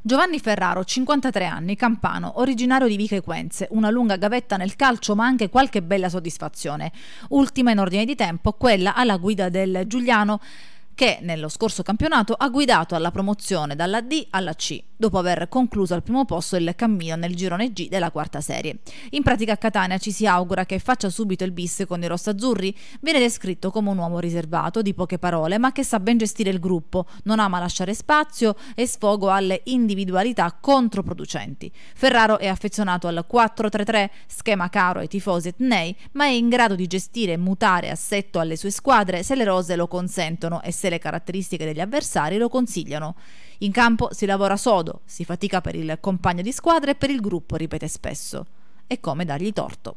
Giovanni Ferraro, 53 anni, campano, originario di Vico Equenze, una lunga gavetta nel calcio ma anche qualche bella soddisfazione. Ultima in ordine di tempo, quella alla guida del Giuliano che nello scorso campionato ha guidato alla promozione dalla D alla C, dopo aver concluso al primo posto il cammino nel girone G della quarta serie. In pratica Catania ci si augura che faccia subito il bis con i rossazzurri, viene descritto come un uomo riservato, di poche parole, ma che sa ben gestire il gruppo, non ama lasciare spazio e sfogo alle individualità controproducenti. Ferraro è affezionato al 4-3-3, schema caro ai tifosi etnei, ma è in grado di gestire e mutare assetto alle sue squadre se le rose lo consentono e se e le caratteristiche degli avversari lo consigliano. In campo si lavora sodo, si fatica per il compagno di squadra e per il gruppo, ripete spesso. E come dargli torto.